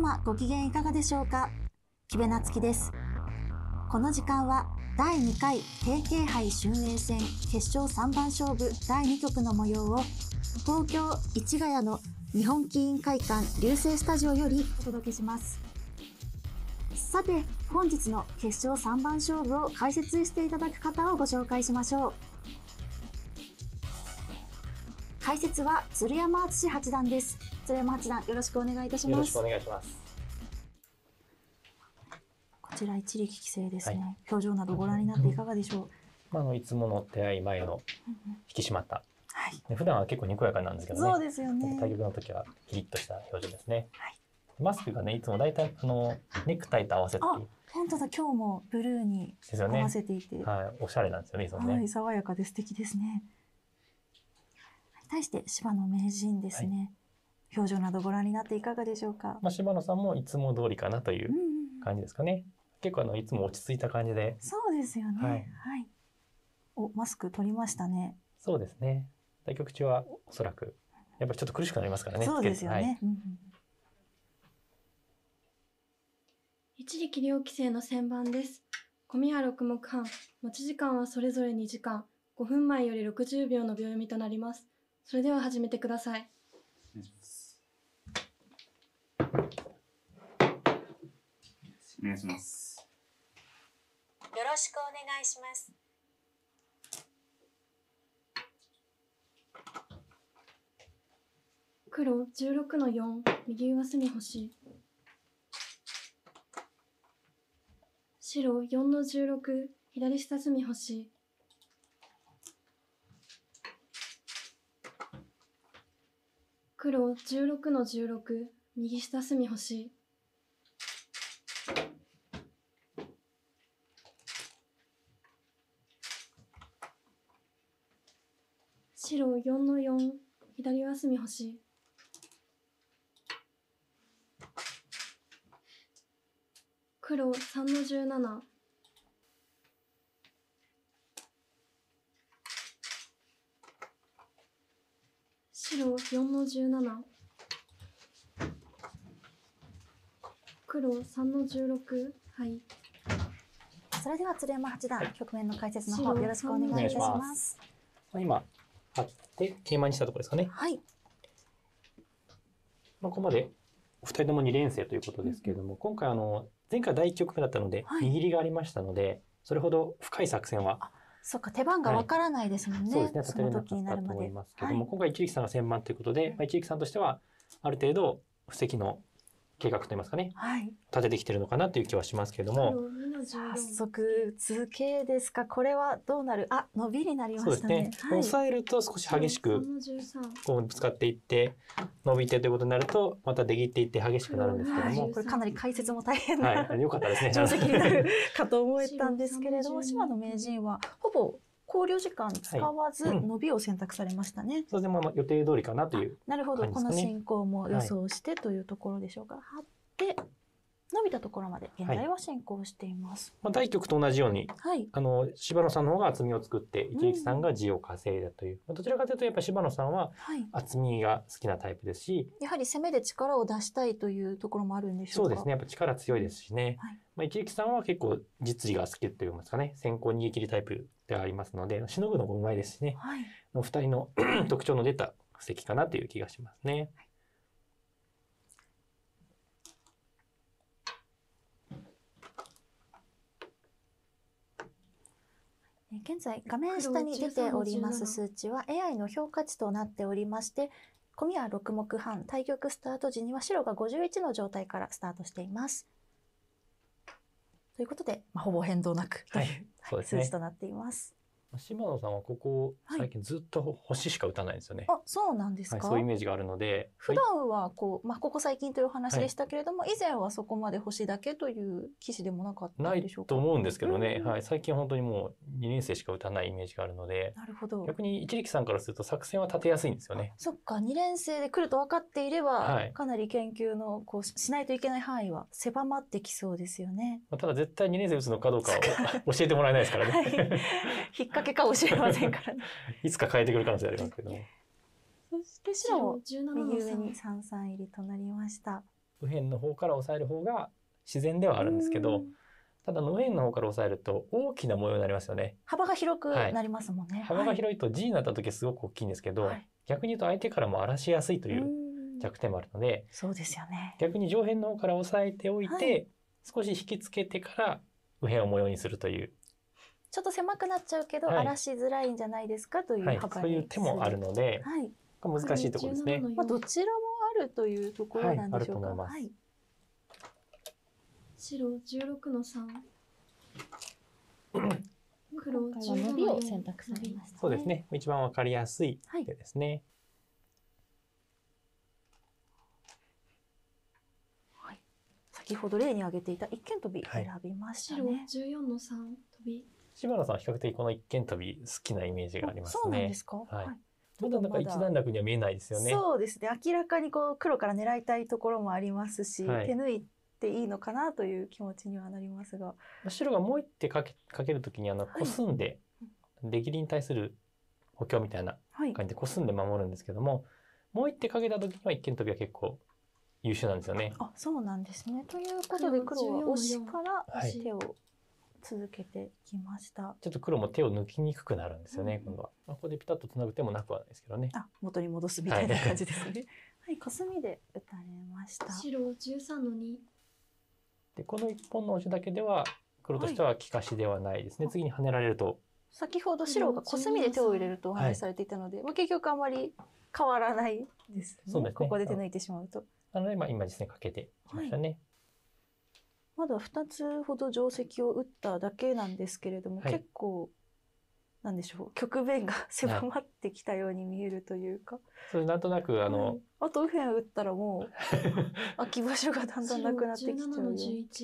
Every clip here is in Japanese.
様ご機嫌いかがでしょうか木部夏樹です。この時間は第2回定型杯春英戦決勝3番勝負第2局の模様を東京市ヶ谷の日本棋院会館流星スタジオよりお届けします。さて、本日の決勝3番勝負を解説していただく方をご紹介しましょう。解説は鶴山淳志八段です。鶴山八段よろしくお願いいたします。よろしくお願いします。こちら一力棋聖ですね、はい、表情などご覧になっていかがでしょう。まあ、あのいつもの手合い前の引き締まった。はい、普段は結構にこやかなんですけどね。そうですよね。対局の時はキリッとした表情ですね。はい。マスクがね、いつも大体、あの、ネクタイと合わせて。本当だ、今日もブルーに合わせていて。ね、はい、おしゃれなんですよね、いつもね。はい、爽やかで素敵ですね。対して、芝野名人ですね。はい表情などご覧になっていかがでしょうか。まあ、島野さんもいつも通りかなという感じですかね。うん、結構あのいつも落ち着いた感じで。そうですよね。はい。はい、おマスク取りましたね。そうですね。対局中はおそらくやっぱりちょっと苦しくなりますからね。そうですよね。一力遼棋聖の先番です。小宮六目半、持ち時間はそれぞれ2時間、5分前より60秒の秒読みとなります。それでは始めてください。お願いします。よろしくお願いします。黒十六の四、右上隅星。白四の十六、左下隅星。黒16の16右下隅星4の4左上隅い黒3の17白4の17黒三の十六、はいそれでは鶴山八段、はい、局面の解説の方よろしくお願いいたします。今8で、桂馬にしたところですかね。はい。まあ、ここまで、お二人とも2連戦ということですけれども、うん、今回あの、前回第1局目だったので、はい、握りがありましたので、それほど深い作戦は。そっか、手番がわからないですもんね。はい、そうですね、立てれなかったと思いますけども、はい、今回一力さんが先万ということで、まあ、一力さんとしては、ある程度、布石の計画といいますかね、はい、立ててきてるのかなという気はしますけれども早速図形ですかこれはどうなるあ伸びになりましたねそうですね、はい、えると少し激しくこうぶつかっていって伸びてということになるとまた出切っていって激しくなるんですけども、これかなり解説も大変な、はい、よかったですね定石になるかと思えたんですけれども島の名人はほぼ考慮時間使わず、伸びを選択されましたね。はいうん、それでも予定通りかなという、ね、なるほど。この進行も予想してというところでしょうか。はい、は伸びたところまで現在は進行しています。はい、まあ、第局と同じように、はい、あの柴野さんの方が厚みを作って一力さんが地を稼いだという、うん、どちらかというとやっぱ柴野さんは厚みが好きなタイプですし、やはり攻めで力を出したいというところもあるんでしょうかそうですねやっぱ力強いですしね、はい、まあ、一力さんは結構実利が好きといいますかね先行逃げ切りタイプではありますのでしのぐのもうまいですしね、はい、お二人の 特徴の出た布石かなという気がしますね。はい現在画面下に出ております数値は AI の評価値となっておりましてコミは6目半対局スタート時には白が51の状態からスタートしています。ということで、まあ、ほぼ変動なく、とい、はい、数値となっています。島野さんはここ最近ずっと星しか打たないんですよね。はい、あそうなんですか、はい、そういうイメージがあるので普段はこう、まあ、ここ最近という話でしたけれども、はい、以前はそこまで星だけという棋士でもなかったんでしょうかないと思うんですけどね、うんはい、最近本当にもう2年生しか打たないイメージがあるのでなるほど逆に一力さんからすると作戦は立てやすいんですよね。そっか2年生で来ると分かっていれば、はい、かなり研究のこうしないといけない範囲は狭まってきそうですよね。まあ、ただ絶対2年生打つのかどうかを教えてもらえないですからね。はい 掛けかもしれませんからね。いつか変えてくる可能性ありますけどそして白右上に三三入りとなりました。右辺の方から押さえる方が自然ではあるんですけど、ただ右辺の方から押さえると大きな模様になりますよね。幅が広くなりますもんね。はい、幅が広いと G になった時すごく大きいんですけど、はい、逆に言うと相手からも荒らしやすいという弱点もあるので、そうですよね。逆に上辺の方から押さえておいて、はい、少し引きつけてから右辺を模様にするというちょっと狭くなっちゃうけど、荒らしづらいんじゃないですかという幅に、そういう手もあるので、難しいところですね。まあ、どちらもあるというところなんでしょうか。はい、白16の3。黒17のを選択されました、そうですね。一番わかりやすい手ですね。はい。先ほど例に挙げていた一間飛び選びましたね。十四の三飛び。柴野さん比較的この一飛び好きなイメージがありますね。そうなんですか。はい。まだなんか一段落には見えないですよね。そうですね。明らかにこう黒から狙いたいところもありますし、はい、手抜いていいのかなという気持ちにはなりますが。白がもう一手かけかけるときにあのコスんで、出切りに対する補強みたいな感じでコスんで守るんですけども、もう一手かけたときには一間飛びは結構優秀なんですよね。あ、そうなんですね。ということで黒は押しから手を続けてきました。ちょっと黒も手を抜きにくくなるんですよね、うん、今度は。まあ、ここでピタッとつなぐ手もなくはないですけどね。あ、元に戻すみたいな感じですね。はい、コスミで打たれました。白十三の二。で、この一本のオシだけでは黒としては利かしではないですね。はい、次に跳ねられると。先ほど白がコスミで手を入れるとお話しされていたので、はい、まあ結局あまり変わらないですね。そうですね。ここで手抜いてしまうと。なので、まあ今実戦かけてきましたね。はいまだ2つほど定石を打っただけなんですけれども、はい、結構なんでしょう局面が 狭まってきたように見えるというか、それなんとなくあの、はい、あと右辺打ったらもう空き場所がだんだんなくなってきちゃうよ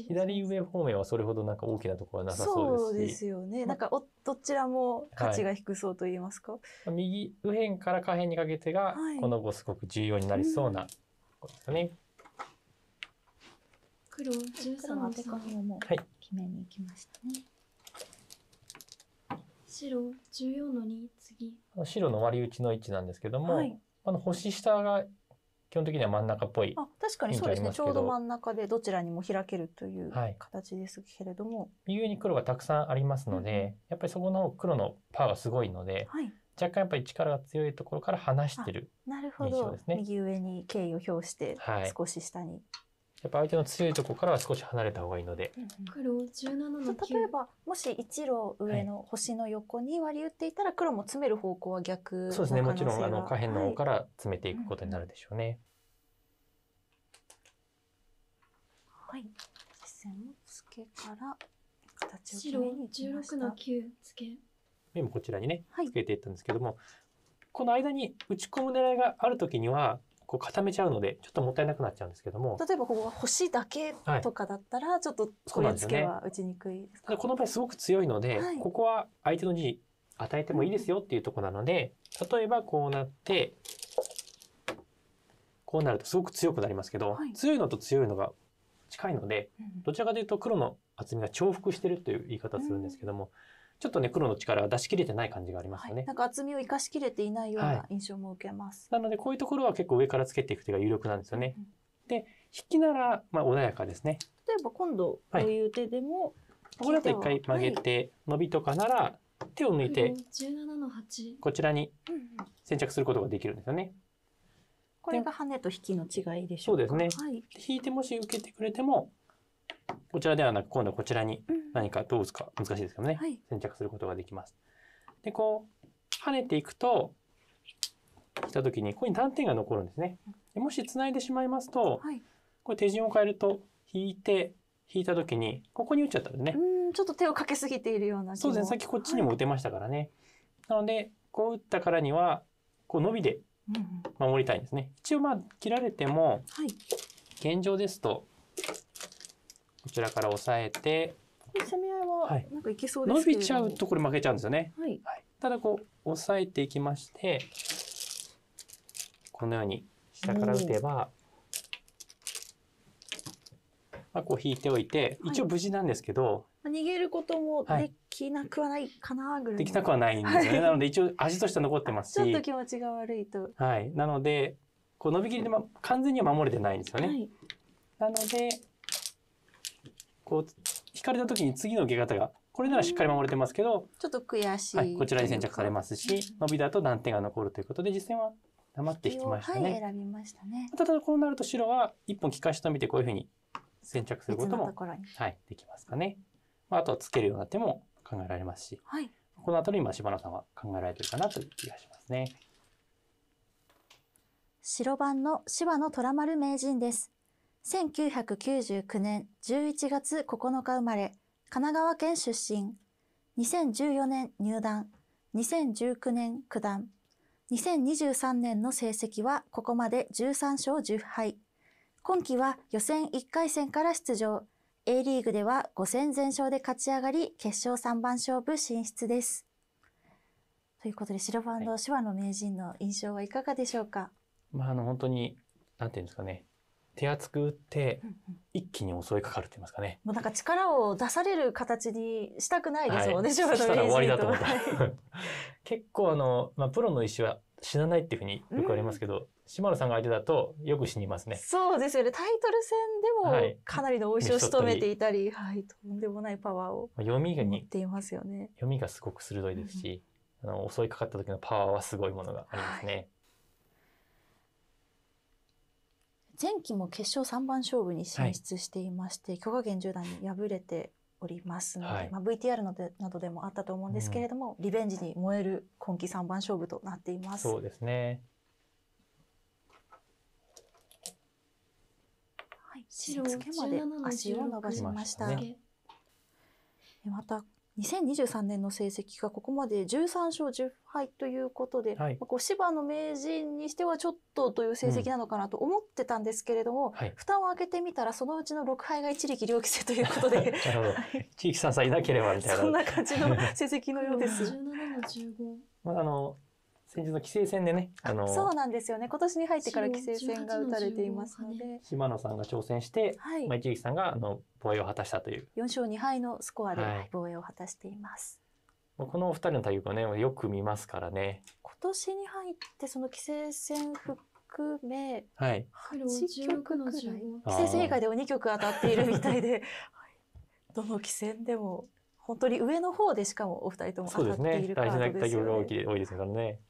左上方面はそれほどなんか大きなところはなさそうですそうですよね、なんかおどちらも価値が低そうと言いますか、はい、右右辺から下辺にかけてが、この後すごく重要になりそうなことですね、うん黒十三の三をもう決めに行きましたね。はい、白十四の二次。あの白の割り打ちの位置なんですけども、はい、あの星下が基本的には真ん中っぽいあ。確かにそうですね。ちょうど真ん中でどちらにも開けるという形ですけれども、はい、右に黒がたくさんありますので、うん、やっぱりそこの黒のパーがすごいので。はい若干やっぱり力が強いところから離してる、ね、なるほど。右上に敬意を表して、少し下にやっぱ相手の強いとこからは少し離れた方がいいので。黒17の例えばもし一路上の星の横に割り打っていたら黒も詰める方向は逆そうですねもちろんあの下辺の方から詰めていくことになるでしょうね。はい、実戦もツケから形を決めにいきました。の九ツケ。目もこちらにね、つけていったんですけども、はい、この間に打ち込む狙いがあるときにはこう固めちゃうので、ちょっともったいなくなっちゃうんですけども。例えばここが星だけとかだったら、ちょっとこれつけは打ちにくいですか、ね、この場合すごく強いので、はい、ここは相手の字与えてもいいですよっていうとこなので、例えばこうなって、こうなるとすごく強くなりますけど、はい、強いのと強いのが近いので、どちらかというと黒の厚みが重複してるという言い方するんですけども、うんちょっとね、黒の力は出し切れてない感じがありますよね、はい。なんか厚みを生かしきれていないような印象も受けます。はい、なので、こういうところは結構上からつけていく手が有力なんですよね。うん、で、引きなら、まあ、穏やかですね。例えば今度、こういう手でも、これだと一回曲げて、伸びとかなら、手を抜いて、こちらに先着することができるんですよね。これが羽と引きの違いでしょうそうですね。はい、引いてもし受けてくれても、こちらではなく、今度はこちらに何かどう打つか難しいですけどね、はい、先着することができます。で、こう、跳ねていくと、来た時に、ここに断点が残るんですね。でもし繋いでしまいますと、はい、これ手順を変えると、引いて、引いた時に、ここに打っちゃったんでね。うん、ちょっと手をかけすぎているようなそうですね、さっきこっちにも打てましたからね。はい、なので、こう打ったからには、こう伸びで守りたいんですね。一応まあ、切られても、現状ですと、こちらから押さえて。攻め合いは、なんかいけそうですけ、はい、伸びちゃうとこれ負けちゃうんですよね。はい、はい。ただこう、押さえていきまして、このように下から打てば、まあ、こう引いておいて、一応無事なんですけど、はい、逃げることもできなくはないかなぐらい、できなくはないんですよね。なので一応味として残ってますし。ちょっと気持ちが悪いと。はい。なので、こう伸びきりで、ま、完全には守れてないんですよね。はい、なので、こう引かれた時に次の受け方がこれならしっかり守れてますけどちょっと悔しい、はい、こちらに先着されますし伸びだと断点が残るということで実戦は黙って引きましたね。はい、選びましたねただこうなると白は一本利かしと見てこういうふうに先着することもはい、できますかね。まあ、あとはつけるような手も考えられますし、はい、この辺り今柴田さんは考えられてるかなという気がしますね。白番の柴野虎丸名人です。1999年11月9日生まれ、神奈川県出身。2014年入団、2019年九段。2023年の成績はここまで13勝10敗。今季は予選1回戦から出場。A リーグでは5戦全勝で勝ち上がり、決勝3番勝負進出です。ということで、白ンの手話の名人の印象はいかがでしょうか、はい、まあ、あの、本当に、なんていうんですかね、手厚く打って、一気に襲いかかるって言いますかね。もうなんか力を出される形にしたくないですもんね、はい、将棋の終わりだと思った。結構あの、まあ、プロの石は死なないっていうふうによくありますけど、うん、島野さんが相手だとよく死にますね。そうですよね。タイトル戦でもかなりの応酬を仕留めていたり、はい、とんでもないパワーを読みが持ていますよね。読みがすごく鋭いですし、うん、あの襲いかかった時のパワーはすごいものがありますね。はい前期も決勝3番勝負に進出していまして、許可源十段に敗れておりますので、はい、まあ、VTR のでなどでもあったと思うんですけれども、うん、リベンジに燃える今期3番勝負となっています。そうですねはい、白つけまで足を伸ばしました。ま、ね、また2023年の成績がここまで13勝10敗ということで、はい、こう芝の名人にしてはちょっとという成績なのかなと思ってたんですけれども、うんはい、蓋を開けてみたらそのうちの6敗が一力遼棋聖ということでなるほど、地域 さんさえいなければみたいなそんな感じの 成績のようです。17の15まあ、あの先日の棋聖戦でね、あのそうなんですよね。今年に入ってから棋聖戦が打たれていますので、島野さんが挑戦して、はい、まあ一力さんがあの防衛を果たしたという。四勝二敗のスコアで防衛を果たしています。はい、このお二人の対局はね、よく見ますからね。今年に入ってその棋聖戦復局目、はい、8局の棋聖戦以外でも二局当たっているみたいで、どの棋戦でも本当に上の方でしかもお二人とも当たっているカードですよね。大事な対局が多いですからね。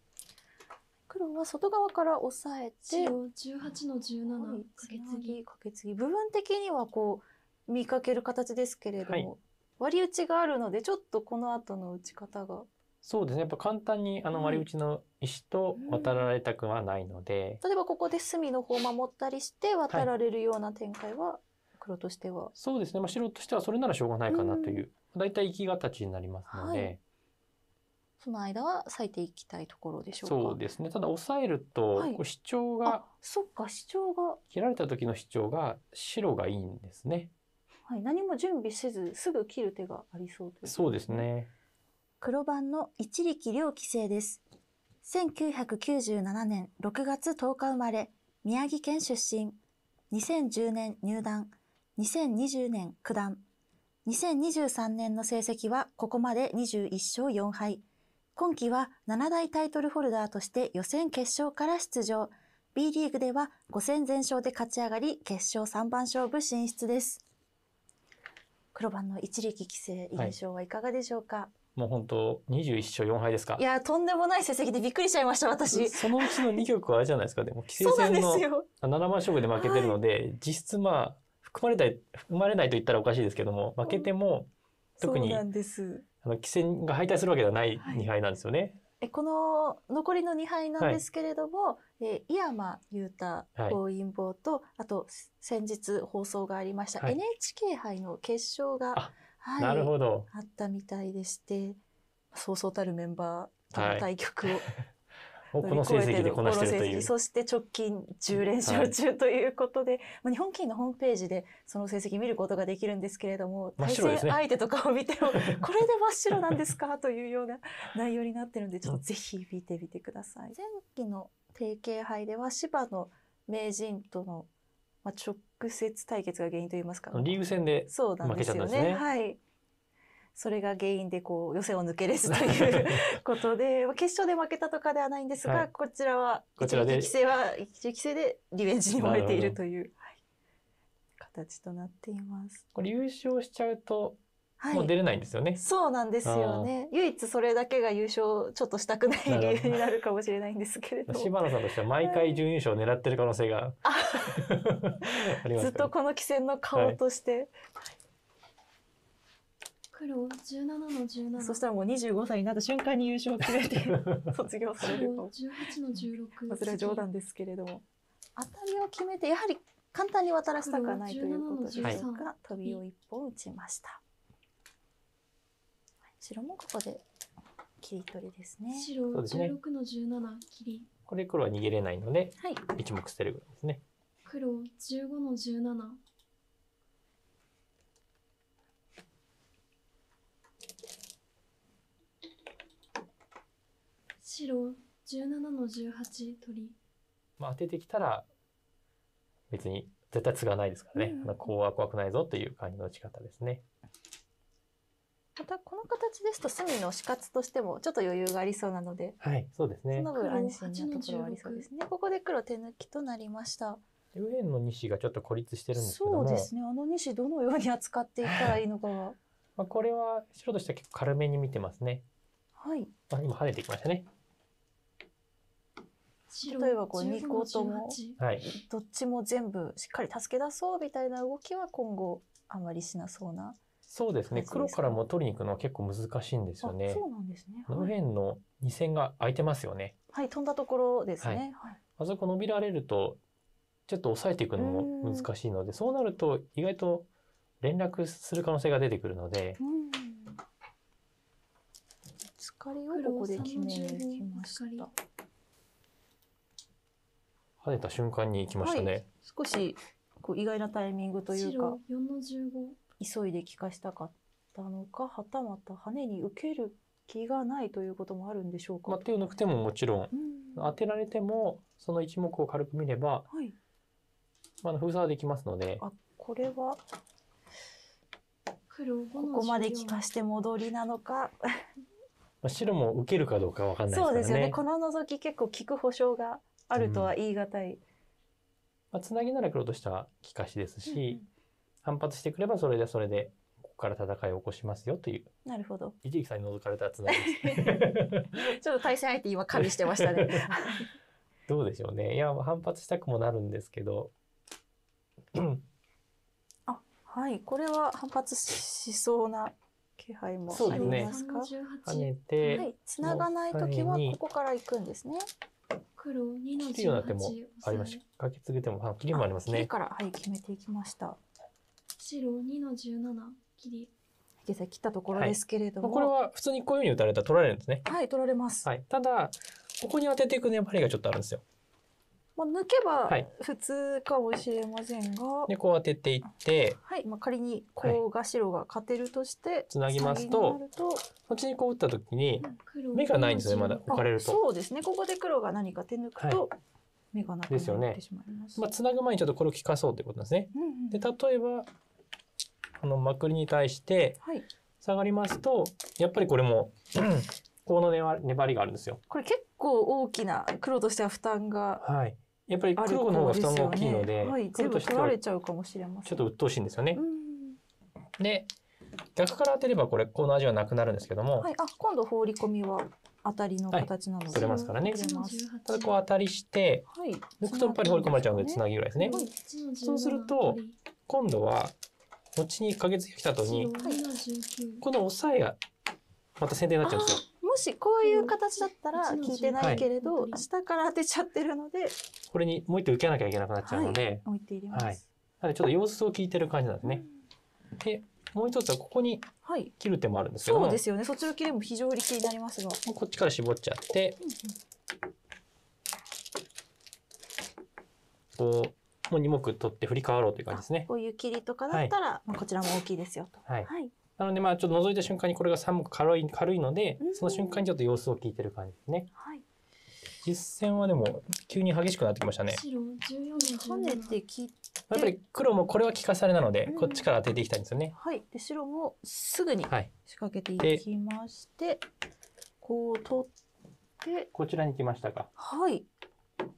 分は外側から押さえて白18の17かけツぎかけツぎ部分的にはこう見かける形ですけれども、はい、割り打ちがあるのでちょっとこの後の打ち方がそうですねやっぱ簡単にあの割り打ちの石と渡られたくはないので、うん、例えばここで隅の方を守ったりして渡られるような展開は、黒としてはそうですね、まあ、白としてはそれならしょうがないかなという、うん、だいたい生き形になりますので、はい、その間は割いていきたいところでしょうか。そうですね。ただ抑えると、はい、主張が、そっか、主張が。切られた時の主張が白がいいんですね。はい、何も準備せずすぐ切る手がありそうという。そうですね。黒番の一力遼棋聖です。1997年6月10日生まれ、宮城県出身。2010年入団、2020年九段。2023年の成績はここまで21勝4敗。今季は7大タイトルホルダーとして予選決勝から出場。B リーグでは5戦全勝で勝ち上がり、決勝3番勝負進出です。黒番の一力棋聖印象はいかがでしょうか、はい、もう本当21勝4敗ですかいやとんでもない成績でびっくりしちゃいました私そのうちの2局はあれじゃないですかでも棋聖戦の7番勝負で負けてるので、はい、実質まあ含まれた含まれないと言ったらおかしいですけども負けても、うん、特にあの棋戦が敗退するわけではない2敗なんですよね。えこの残りの2敗なんですけれども、はい、えー、井山裕太暴陰謀と、あと先日放送がありました、はい、NHK 杯の決勝が、はい、なるほどあったみたいでしてそうそうたるメンバーとの対局を、はい、この成績でこなしてるという。そして直近10連勝中ということで、はい、まあ、日本棋院のホームページでその成績見ることができるんですけれども、対戦相手とかを見ても、ね、これで真っ白なんですかというような内容になってるんで、ちょっとぜひ見てみてください。前期の定型杯では芝の名人との、まあ、直接対決が原因といいますか。リーグ戦で負けちゃったんですね。すねはい。それが原因でこう予選を抜けれずということで、決勝で負けたとかではないんですが、はい、こちらは、こちらで。規制は、一規制でリベンジに燃えているという、はい、形となっています。これ優勝しちゃうと、はい、もう出れないんですよね。そうなんですよね。唯一それだけが優勝ちょっとしたくない理由になるかもしれないんですけれど 柴野さんとしては毎回準優勝を狙ってる可能性が、はい、ずっとこの棋戦の顔として、はい黒17の17そしたらもう25歳になった瞬間に優勝を決めて 卒業されると18の16それは冗談ですけれども当たりを決めてやはり簡単に渡らせたくはないということですが飛びを一歩打ちました、はい、白もここで切り取りですね白16の17切りこれ黒は逃げれないので、はい、一目捨てるぐらいですね黒15の17白17の18取りまあ当ててきたら別に絶対継がないですからね、うん、こうは怖くないぞという感じの打ち方ですね。またこの形ですと隅の死活としてもちょっと余裕がありそうなので、はい、そうですね。その分安心なところはありそうですね。ここで黒手抜きとなりました。右辺の2子がちょっと孤立してるんですけどそうですね。あの2子どのように扱っていったらいいのかが。まあこれは白としては結構軽めに見てますね。はい。あ今跳ねてきましたね。例えばこう2個ともどっちも全部しっかり助け出そうみたいな動きは今後あまりしなそうなそうですね黒からも取りに行くのは結構難しいんですよね。そうなんですね、はい、右辺の2線が空いてますよね。はい飛んだところですね。あそこ伸びられるとちょっと抑えていくのも難しいのでそうなると意外と連絡する可能性が出てくるので。うん疲れをここで決めきました。跳ねた瞬間に行きましたね。はい、少しこう意外なタイミングというか。の急いで聞かしたかったのか、はたまた跳ねに受ける気がないということもあるんでしょうか。まあ、手を抜く手ももちろん、うん、当てられてもその1目を軽く見れば、はい、まあ封鎖はできますので。あこれはここまで利かして戻りなのか白も受けるかどうか分かんないですからね。そうですよね。この覗き結構聞く保証があるとは言い難い。うん、まあ、つなぎなら黒としては利かしですし、うん反発してくればそれでそれでここから戦いを起こしますよという。なるほど。一力さんに覗かれたつなぎです。ちょっと対戦相手今加味してましたね。どうでしょうね。いや反発したくもなるんですけど。あはい、これは反発しそうな気配もありますか。すね、跳ねて、はい、繋がないときはここから行くんですね。黒2の切るような手もありますし、カケツグ手も、切りもありますね。切りから、はい、決めていきました。白二の十七、切り。切ったところですけれども、はい、これは普通にこういうふうに打たれたら取られるんですね。はい、取られます。はい、ただ、ここに当てていく粘りがちょっとあるんですよ。まあ、抜けば普通かもしれませんが、はい、でこう当てていってはい、まあ、仮にこうが白が勝てるとしてつな、ぎますとそっちにこう打った時に目がないんですねまだ置かれるとそうですねここで黒が何か手抜くと、目がなくなってしまいます。ね、まあ、つなぐ前にちょっとこれを利かそうということですね。うんうん、で、例えば、このまくりに対して下がりますと、はい、やっぱりこれも この粘りがあるんですよ。これ結構大きな黒としては負担が、はい、やっぱり黒の方が負担が大きいので、黒としてはちょっと鬱陶しいんですよね。で逆から当てればこれこの味はなくなるんですけども、はい、あ今度放り込みは当たりの形なので、取れますからね。ただこう当たりして、はい、抜くとやっぱり放り込まれちゃうのでつなぎぐらいですね。そうすると今度は後に1ヶ月来た後にこの押さえがまた先手になっちゃうんですよ。もしこういう形だったら聞いてないけれど、はい、下から当てちゃってるので。これにもう一手受けなきゃいけなくなっちゃうので。はい、置いてはい。なのでちょっと様子を聞いてる感じなんですね。で、もう一つはここに切る手もあるんですけど、はい、そうですよね。そっちの切りも非常に気になりますが。こっちから絞っちゃって、うんこう、もう2目取って振り替わろうという感じですね。こういう切りとかだったら、はい、こちらも大きいですよと。はい。はいなのでまあちょっと覗いた瞬間にこれが3目軽い軽いので、その瞬間にちょっと様子を聞いてる感じですね。はい、実戦はでも急に激しくなってきましたね。白跳ねて切って。やっぱり黒もこれは利かされなので、こっちから当てていきたいんですよね。はい。で白もすぐに仕掛けていきまして、はい、こう取ってこちらに来ましたか。はい。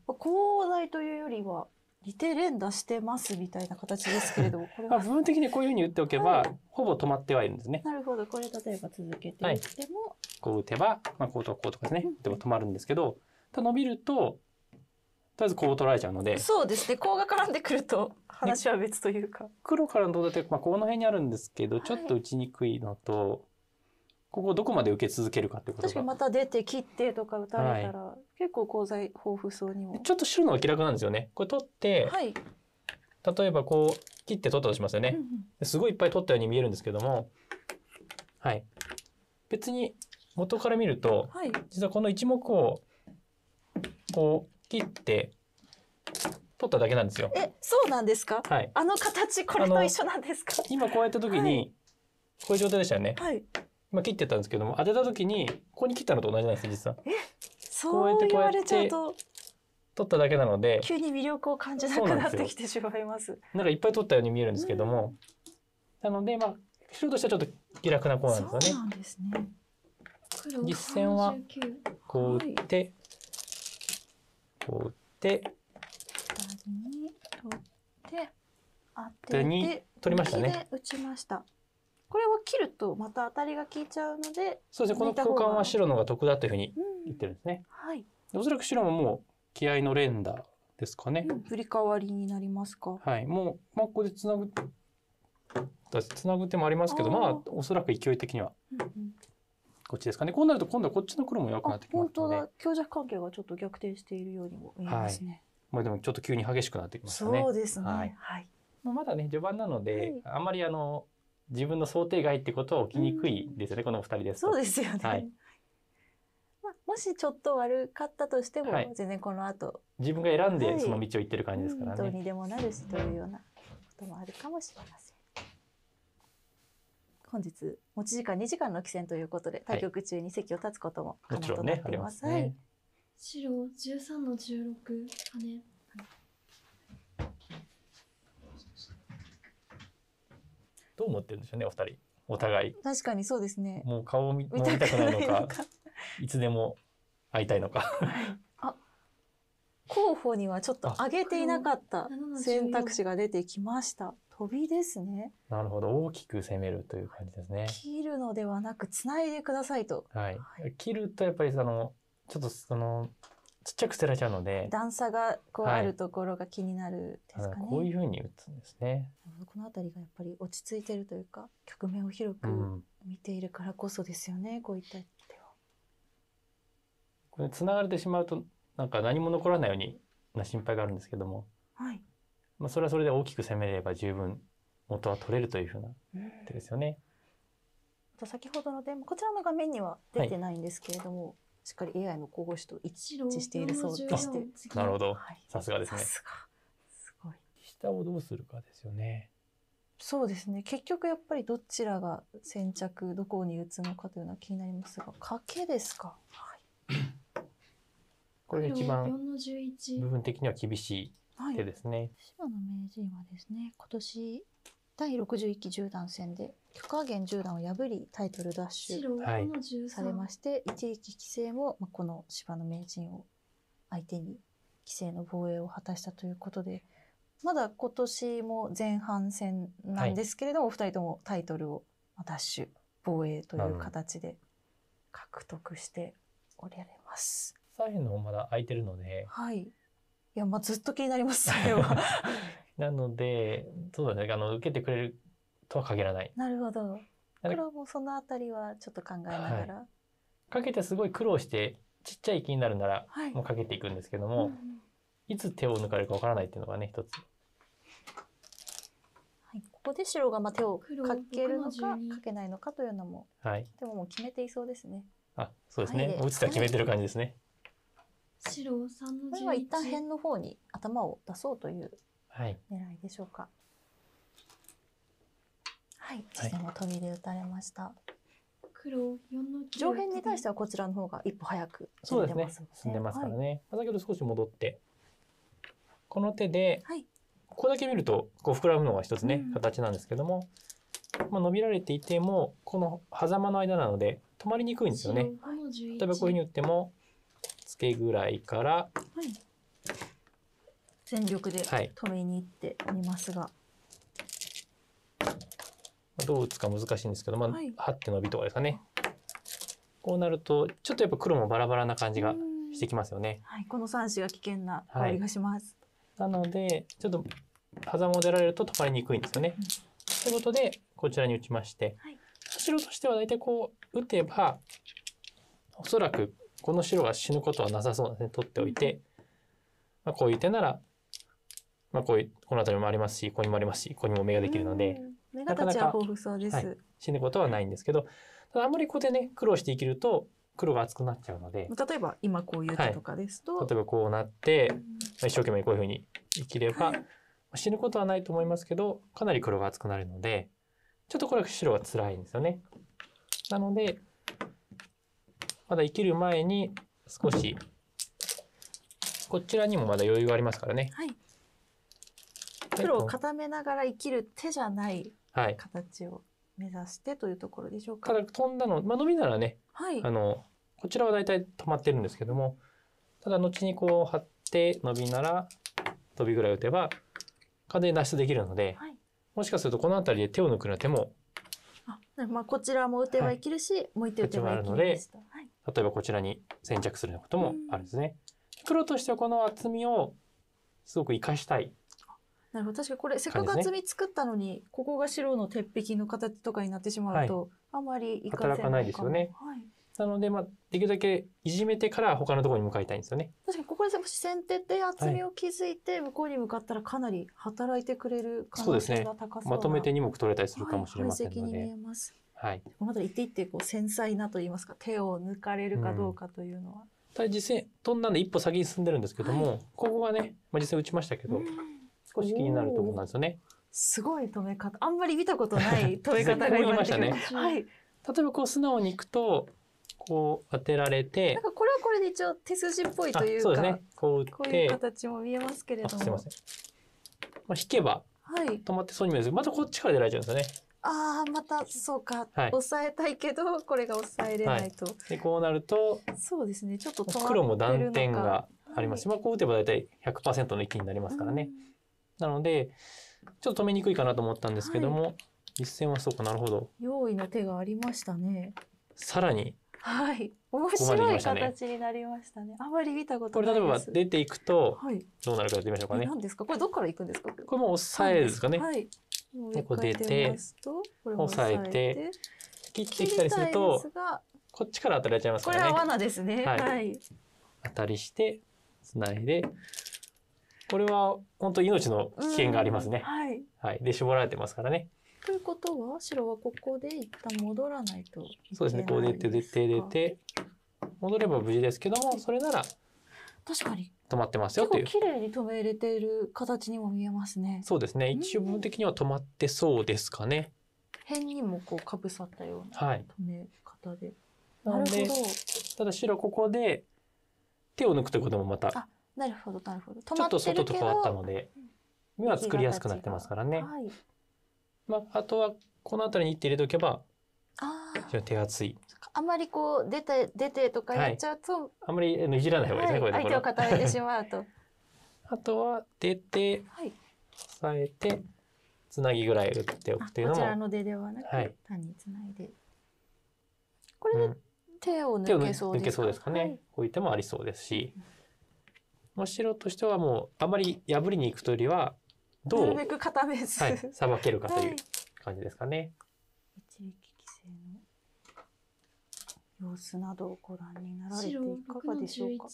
まあ、だいというよりは2て連打してますみたいな形ですけれども、これは。部分的にこういうふうに打っておけば、はい、ほぼ止まってはいるんですね。なるほど。これ例えば続けていっても、はい、こう打てば、まあこうとかこうとかですね。でも止まるんですけど、伸びると、とりあえずこう取られちゃうので。そうですね。こうが絡んでくると話は別というか。黒からのどうだって、まあこの辺にあるんですけど、ちょっと打ちにくいのと、ここをどこまで受け続けるかってこと確かにまた出て切ってとか打たれたら、はい、結構功罪豊富そうにも。ちょっと白のが気楽なんですよね。これ取って、はい、例えばこう切って取ったとしますよね、うんうん、すごいいっぱい取ったように見えるんですけども、はい、別に元から見ると、はい、実はこの1目をこう切って取っただけなんですよ。え、そうなんですか？はい、あの形これと一緒なんですか？今こうやった時に、こういう状態でしたよね。はい、今切ってたんですけども当てた時にここに切ったのと同じなんです実は。えそう言われちゃうと。取っただけなので急に魅力を感じなくなってきてしまいますなんかいっぱい取ったように見えるんですけども、うん、なのでまあ白としてはちょっと気楽な子なんですよねすね実戦はこう打って、はい、こう打って取って当てて取りましたね打ちましたこれは切るとまた当たりが効いちゃうのでそうですねこの空間は白のが得だというふうに言ってるんですね。うん、はい、おそらく白ももう気合の連打ですかね。振り替わりになりますか。はい、もう、まあ、ここでつなぐつなぐ手もありますけどまあおそらく勢い的には。こっちですかね。こうなると今度はこっちの黒も弱くなってきますの本当だ。強弱関係がちょっと逆転しているようにも見えますね。はい、まあでもちょっと急に激しくなってきますね。そうですね。はい。はい、まあまだね序盤なので、はい、あんまりあの自分の想定外ってことは起きにくいですよね、この二人ですそうですよね。はい、まあ、もしちょっと悪かったとしても、はい、全然この後自分が選んでその道を行ってる感じですからね。はい、どうにでもなるしというようなこともあるかもしれません。本日持ち時間2時間の棋戦ということで対局中に席を立つことも可能となっています。はい、ね、白13の16ハネ。どう思ってるんでしょうねお二人お互い確かにそうですねもう顔を見見たくないのかいつでも会いたいのかあ候補にはちょっと上げていなかった選択肢が出てきました飛びですねなるほど大きく攻めるという感じですね切るのではなくつないでくださいとはい、はい、切るとやっぱりそのちょっとそのちっちゃく捨てられちゃうので。段差がこうあるところが気になるですかね。はい、こういうふうに打つんですね。この辺りがやっぱり落ち着いてるというか、局面を広く見ているからこそですよね、うん、こういった手は。これ繋がれてしまうと、なんか何も残らないようにな心配があるんですけども。はい。まあそれはそれで大きく攻めれば十分元は取れるというふうな手ですよね。うん先ほどの点、こちらの画面には出てないんですけれども、はい、しっかり AI の候補手と一致しているそうでして。なるほど。はい、さすがですね。すごい。下をどうするかですよね。そうですね。結局やっぱりどちらが先着、どこに打つのかというのは気になりますが、賭けですか。はい、これ一番部分的には厳しい手ですね。はい、島の名人はですね、今年第61期十段戦で許家元十段を破りタイトル奪取されまして、一力棋聖も、まあ、この芝の名人を相手に棋聖の防衛を果たしたということでまだ今年も前半戦なんですけれども、はい、お二人ともタイトルを奪取防衛という形で獲得しておられます。左辺の方まだ空いてるので、はい、いやまあずっと気になりますそれは。なので、そうだね、あの、受けてくれるとは限らない。なるほど。黒もそのあたりはちょっと考えながら。はい、かけてすごい苦労して、ちっちゃい気になるなら、もうかけていくんですけども、うん、いつ手を抜かれるかわからないっていうのがね、一つ。ここで白がまあ手をかけるのか、かけないのかというのも、はい、でももう決めていそうですね。あ、そうですね。落ちた決めてる感じですね。白三の11。これは一旦辺の方に頭を出そうという狙いでしょうか。はい、実戦もトビで打たれました。黒四の上辺に対してはこちらの方が一歩早く進んでます、ね、進んでますからね。はい、先ほど少し戻ってこの手で、はい、ここだけ見るとこう膨らむのが一つね、形なんですけども、まあ、伸びられていてもこの狭間の間なので止まりにくいんですよね。例えばこういうふうに打ってもツケぐらいから、はい、全力で止めに行ってみますが。どう打つか難しいんですけど、まあ、はい、張って伸びとかですかね。こうなると、ちょっとやっぱ黒もバラバラな感じがしてきますよね。はい、この三子が危険な香りがします。はい、なので、ちょっと、狭間を出られると止まりにくいんですよね。うん、ということで、こちらに打ちまして、はい、白としては大体こう打てば、おそらくこの白が死ぬことはなさそうですね。取っておいて、まあ、こういう手ならまあこういう、この辺りもありますし、ここにもありますし、ここにも目ができるので、目が立ちは豊富そうです、はい、死ぬことはないんですけど、ただあんまりここでね、苦労して生きると、黒が厚くなっちゃうので。例えば今こういう手とかですと。はい、例えばこうなって、一生懸命こういうふうに生きれば、はい、死ぬことはないと思いますけど、かなり黒が厚くなるので、ちょっとこれは白は辛いんですよね。なので、まだ生きる前に少し、こちらにもまだ余裕がありますからね。はい、黒を固めながら生きる手じゃない形を目指してというところでしょうか。はい、ただ飛んだの、まあ、ノビならね、はい、あのこちらは大体止まってるんですけどもただ後にこう張ってノビなら飛ビぐらい打てば完全に脱出できるので、はい、もしかするとこの辺りで手を抜くような手もあまあこちらも打てば生きるし、はい、もう一手打てば生きるではい、例えばこちらに先着するようなこともあるんですね。黒としてはこの厚みをすごく生かしたいなるほど確かにこれせっかく厚み作ったのに、ね、ここが白の鉄壁の形とかになってしまうと、はい、あまりいか働かないですよね。はい、なので、まあ、できるだけいじめてから他のところに向かいたいんですよね。確かにここでもし先手で厚みを築いて向こうに向かったらかなり働いてくれる可能性が高そうな、はい、ね、まとめて2目取れたりするかもしれませんので。はいはい、まだ辺って手ってこう繊細なと言いますか手を抜かれるかどうかというのは。うん、実戦飛んだんで一歩先に進んでるんですけども、はい、ここがね、まあ、実際打ちましたけど、うん、少し気になると思うんですよね。すごい止め方。あんまり見たことない止め方が今ましたね。はい。例えばこう素直にいくと、こう当てられて。なんかこれはこれで一応手筋っぽいというか。そうですね。こう打って。こういう形も見えますけれども。すいません。まあ、引けば、止まってそうに見えるすけど、またこっちから出られちゃうんですよね。ああ、またそうか、はい、抑えたいけど、これが抑えれないと。はい、で、こうなると、そうですね、ちょっと黒も断点がありますし、はい、まあこう打てば大体100%の域になりますからね。うんなので、ちょっと止めにくいかなと思ったんですけども、はい、実戦はそうかなるほど。用意の手がありましたね。さらに。はい。面白い形になりましたね。あまり見たことこれ例えば出ていくと、どうなるかやってみましょうかね。何ですかこれどっから行くんですかこれも押さえですかね。はい。で、こう出て、押さえて、切ってきたりすると、こっちから当たられちゃいますからね。これは罠ですね。はい。当たりして、つないで、これは本当命の危険がありますね。はい、はい。で、絞られてますからね。ということは、白はここで一旦戻らないとそうですね、こう出て、出て、出て、戻れば無事ですけども、それなら、確かに。止まってますよという。綺麗に止めれている形にも見えますね。そうですね。一応部分的には止まってそうですかね。辺にもこうかぶさったような止め方で。はい、なるほど。ただ白ここで手を抜くということもまたなるほどなるほど。ちょっと外と変わったので眼は作りやすくなってますからね。はい、まあ、あとはこの辺りに1手入れておけば非常に手厚い。あんまりこう出て出てとかやっちゃうと、はい、あまりいじらない方がいいですね、はい、相手を固めてしまうと。あとは出て、はい、押えてつなぎぐらい打っておくというのも。こちらの出ではなく、はい、単につないで。これで手を抜けそうですか,、ね、はい、こういう手もありそうですし。うんもう白としてはもうあまり破りにいくというよりはどうなるべく固めず、はい、けるかという感じですかね。はい、一撃規制の様子などをご覧になられていかがでしょうか。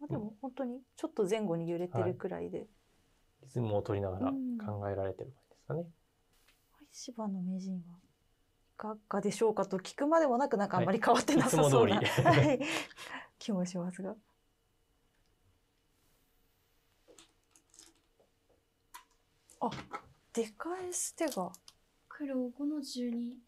まあ、でも本当にちょっと前後に揺れてるくらいで、うんはい、リズムを取りながら考えられてる感じですかね。はい、芝の名人はいかがでしょうかと聞くまでもなくなんかあんまり変わってなさそうな、はい、気もしますが。あ出返す手が黒5の十二